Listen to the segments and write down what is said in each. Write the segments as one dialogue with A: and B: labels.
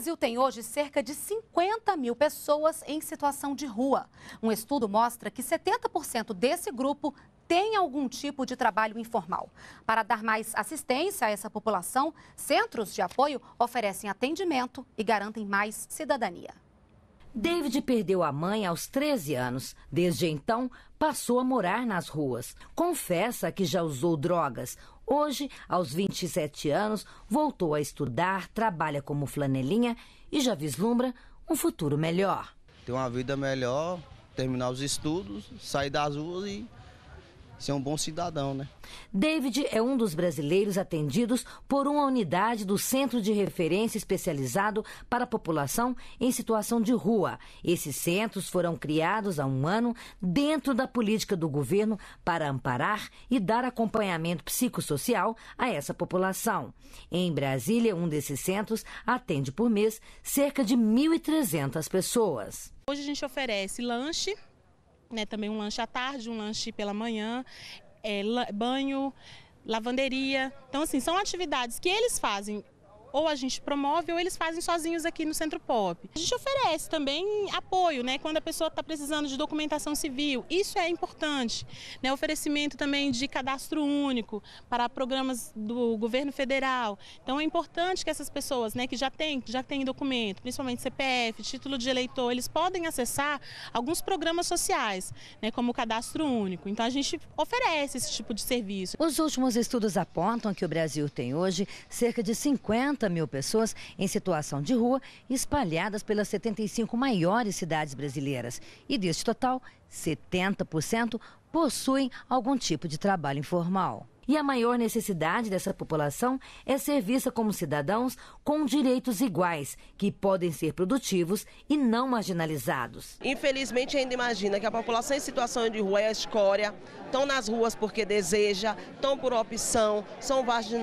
A: Brasil tem hoje cerca de 50 mil pessoas em situação de rua. Um estudo mostra que 70% desse grupo tem algum tipo de trabalho informal. Para dar mais assistência a essa população, centros de apoio oferecem atendimento e garantem mais cidadania. David perdeu a mãe aos 13 anos. Desde então, passou a morar nas ruas. Confessa que já usou drogas, Hoje, aos 27 anos, voltou a estudar, trabalha como flanelinha e já vislumbra um futuro melhor.
B: Ter uma vida melhor, terminar os estudos, sair das ruas e ser é um bom cidadão, né?
A: David é um dos brasileiros atendidos por uma unidade do Centro de Referência Especializado para a População em Situação de Rua. Esses centros foram criados há um ano dentro da política do governo para amparar e dar acompanhamento psicossocial a essa população. Em Brasília, um desses centros atende por mês cerca de 1.300 pessoas.
C: Hoje a gente oferece lanche né, também um lanche à tarde, um lanche pela manhã, é, banho, lavanderia. Então, assim, são atividades que eles fazem ou a gente promove ou eles fazem sozinhos aqui no Centro Pop. A gente oferece também apoio, né, quando a pessoa está precisando de documentação civil. Isso é importante, né? Oferecimento também de cadastro único para programas do governo federal. Então é importante que essas pessoas, né, que já têm, já têm documento, principalmente CPF, título de eleitor, eles podem acessar alguns programas sociais, né, como o cadastro único. Então a gente oferece esse tipo de serviço.
A: Os últimos estudos apontam que o Brasil tem hoje cerca de 50 30 mil pessoas em situação de rua, espalhadas pelas 75 maiores cidades brasileiras. E deste total, 70% possuem algum tipo de trabalho informal. E a maior necessidade dessa população é ser vista como cidadãos com direitos iguais, que podem ser produtivos e não marginalizados.
C: Infelizmente, ainda imagina que a população em situação de rua é a escória, estão nas ruas porque deseja, estão por
A: opção, são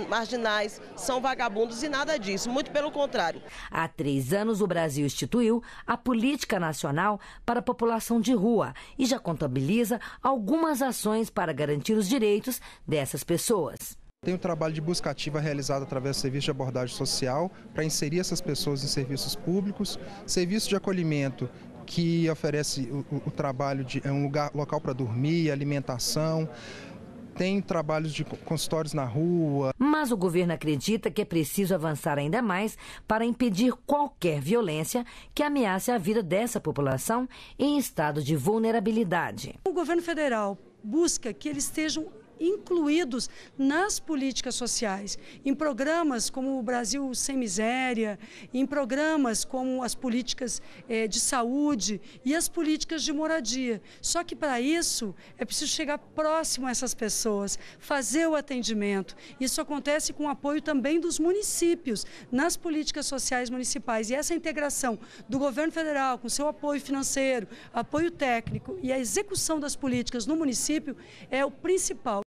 A: marginais, são vagabundos e nada disso, muito pelo contrário. Há três anos, o Brasil instituiu a Política Nacional para a População de Rua e já contabiliza algumas ações para garantir os direitos dessas pessoas pessoas. Tem o trabalho de busca ativa realizado através do serviço de abordagem social para inserir essas
C: pessoas em serviços públicos, serviço de acolhimento que oferece o, o, o trabalho de é um lugar, local para dormir, alimentação, tem trabalhos de
A: consultórios na rua. Mas o governo acredita que é preciso avançar ainda mais para impedir qualquer violência que ameace a vida dessa população em estado de
B: vulnerabilidade. O governo federal busca que eles estejam incluídos nas políticas sociais, em programas como o Brasil Sem Miséria, em programas como as políticas eh, de saúde e as políticas de moradia. Só que para isso é preciso chegar próximo a essas pessoas, fazer o atendimento. Isso acontece com o apoio também dos municípios nas políticas sociais municipais. E essa integração do governo federal com seu apoio financeiro, apoio técnico e a execução das políticas no município é o principal.